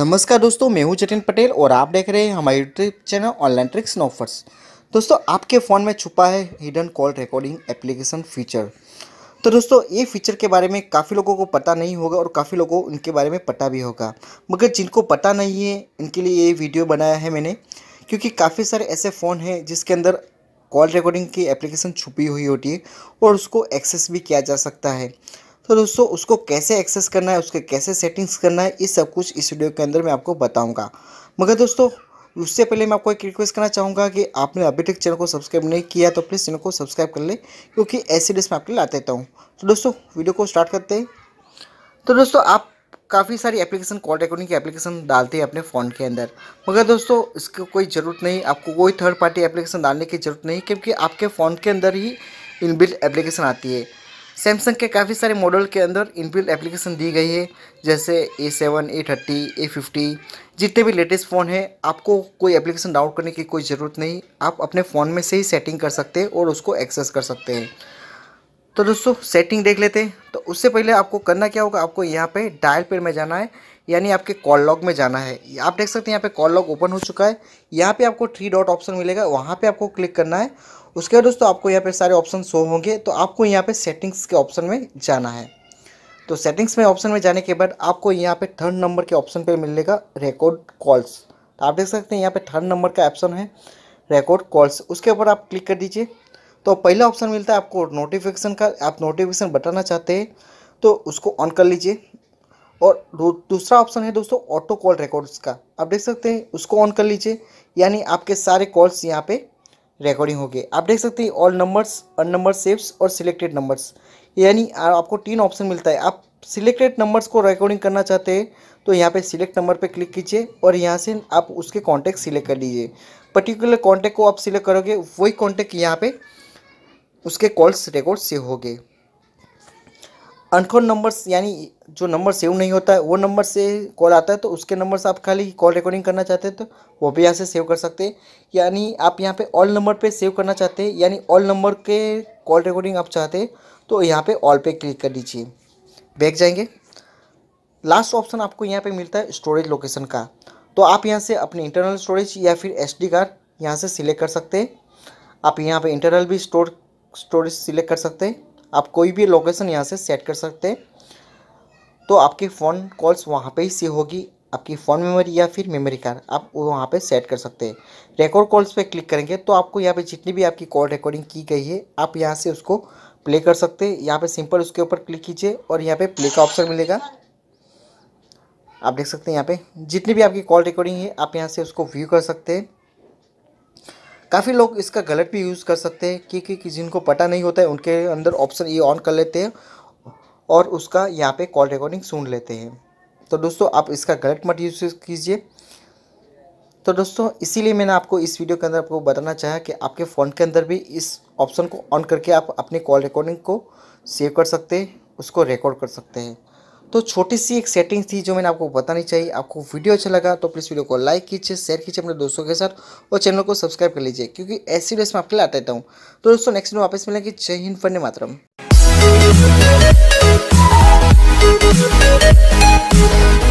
नमस्कार दोस्तों मैं हूं जतिन पटेल और आप देख रहे हैं हमारे YouTube channel online tricks and offers दोस्तों आपके फ़ोन में छुपा है hidden call recording application feature तो दोस्तों ये फीचर के बारे में काफ़ी लोगों को पता नहीं होगा और काफ़ी लोगों को इनके बारे में पता भी होगा मगर जिनको पता नहीं है इनके लिए ये वीडियो बनाया है मैंने क्योंकि काफ़ी सारे ऐसे फ़ोन हैं जिसके अंदर कॉल रिकॉर्डिंग की एप्लीकेशन छुपी हुई होती है और उसको एक्सेस भी किया जा सकता है तो दोस्तों उसको कैसे एक्सेस करना है उसके कैसे सेटिंग्स करना है ये सब कुछ इस वीडियो के अंदर मैं आपको बताऊँगा मगर दोस्तों उससे पहले मैं आपको एक रिक्वेस्ट करना चाहूँगा कि आपने अभी तक चैनल को सब्सक्राइब नहीं किया तो प्लीज़ चैनल को सब्सक्राइब कर ले क्योंकि ऐसी डिश मैं आपके लिए लाते हूँ तो दोस्तों वीडियो को स्टार्ट करते हैं तो दोस्तों आप काफ़ी सारी एप्लीकेशन कॉल रिकॉर्डिंग की एप्लीकेशन डालते हैं अपने फ़ोन के अंदर मगर दोस्तों इसकी कोई ज़रूरत नहीं आपको कोई थर्ड पार्टी एप्लीकेशन डालने की ज़रूरत नहीं क्योंकि आपके फ़ोन के अंदर ही इनबिल्ट एप्लीकेशन आती है सैमसंग के काफ़ी सारे मॉडल के अंदर इनबिल्ट एप्लीकेशन दी गई है जैसे A seven A thirty A fifty जितने भी लेटेस्ट फ़ोन है आपको कोई एप्लीकेशन डाउनलोड करने की कोई ज़रूरत नहीं आप अपने फ़ोन में से ही सेटिंग कर सकते हैं और उसको एक्सेस कर सकते हैं तो दोस्तों सेटिंग देख लेते हैं तो उससे पहले आपको करना क्या होगा आपको यहाँ पे डायल पेड में जाना है यानी आपके कॉल लॉग में जाना है आप देख सकते हैं यहाँ पे कॉल लॉग ओपन हो चुका है यहाँ पे आपको थ्री डॉट ऑप्शन मिलेगा वहाँ पे आपको क्लिक करना है उसके बाद दोस्तों आपको यहाँ पे सारे ऑप्शन शो होंगे तो आपको यहाँ पे सेटिंग्स के ऑप्शन में जाना है तो सेटिंग्स में ऑप्शन में जाने के बाद आपको यहाँ पे थर्ड नंबर के ऑप्शन पर मिलेगा रिकॉर्ड कॉल्स तो आप देख सकते हैं यहाँ पे थर्ड नंबर का ऑप्शन है रिकॉर्ड कॉल्स उसके ऊपर आप क्लिक कर दीजिए तो पहला ऑप्शन मिलता है आपको नोटिफिकेशन का आप नोटिफिकेशन बताना चाहते हैं तो उसको ऑन कर लीजिए और दूसरा ऑप्शन है दोस्तों ऑटो कॉल रिकॉर्ड्स का आप देख सकते हैं उसको ऑन कर लीजिए यानी आपके सारे कॉल्स यहाँ पे रिकॉर्डिंग हो गए आप देख सकते हैं all numbers un number saves और सिलेक्टेड नंबर्स यानी आपको तीन ऑप्शन मिलता है आप सिलेक्टेड नंबर्स को रिकॉर्डिंग करना चाहते हैं तो यहाँ पे सिलेक्ट नंबर पे क्लिक कीजिए और यहाँ से आप उसके कॉन्टैक्ट सिलेक्ट कर लीजिए पर्टिकुलर कॉन्टैक्ट को आप सिलेक्ट करोगे वही कॉन्टैक्ट यहाँ पे उसके कॉल्स रिकॉर्ड सेव हो गए अनकोन नंबर्स यानी जो नंबर सेव नहीं होता है वो नंबर से कॉल आता है तो उसके नंबर से आप खाली कॉल रिकॉर्डिंग करना चाहते हैं तो वो भी यहाँ से सेव कर सकते हैं यानी आप यहाँ पे ऑल नंबर पे सेव करना चाहते हैं यानी ऑल नंबर के कॉल रिकॉर्डिंग आप चाहते हैं तो यहाँ पे ऑल पे क्लिक कर दीजिए बैक जाएंगे लास्ट ऑप्शन आपको यहाँ पर मिलता है स्टोरेज लोकेशन का तो आप यहाँ से अपनी इंटरनल स्टोरेज या फिर एस डी कार्ड यहाँ से सिलेक्ट कर सकते हैं आप यहाँ पर इंटरनल भी स्टोर स्टोरेज सिलेक्ट कर सकते हैं आप कोई भी लोकेशन यहाँ से सेट कर सकते हैं तो आपकी फ़ोन कॉल्स वहाँ पे ही सी होगी आपकी फ़ोन मेमोरी या फिर मेमोरी कार्ड आप वहाँ पे सेट कर सकते हैं रिकॉर्ड कॉल्स पे क्लिक करेंगे तो आपको यहाँ पे जितनी भी आपकी कॉल रिकॉर्डिंग की गई है आप यहाँ से उसको प्ले कर सकते हैं यहाँ पे सिंपल उसके ऊपर क्लिक कीजिए और यहाँ पे प्ले का ऑप्शन मिलेगा आप देख सकते हैं यहाँ पर जितनी भी आपकी कॉल रिकॉर्डिंग है आप यहाँ से उसको व्यू कर सकते हैं काफ़ी लोग इसका गलत भी यूज़ कर सकते हैं क्योंकि कि जिनको पता नहीं होता है उनके अंदर ऑप्शन ये ऑन कर लेते हैं और उसका यहाँ पे कॉल रिकॉर्डिंग सुन लेते हैं तो दोस्तों आप इसका गलत मत यूज कीजिए तो दोस्तों इसीलिए मैंने आपको इस वीडियो के अंदर आपको बताना चाहा कि आपके फ़ोन के अंदर भी इस ऑप्शन को ऑन करके आप अपनी कॉल रिकॉर्डिंग को सेव कर सकते हैं उसको रिकॉर्ड कर सकते हैं तो छोटी सी एक सेटिंग थी जो मैंने आपको बतानी चाहिए आपको वीडियो अच्छा लगा तो प्लीज़ वीडियो को लाइक कीजिए शेयर कीजिए अपने दोस्तों के साथ और चैनल को सब्सक्राइब कर लीजिए क्योंकि ऐसी वीडियो मैं आपके लिए आता रहता हूँ तो दोस्तों नेक्स्ट वीडियो वापस मिलेंगे जय हिंद फंडे मातरम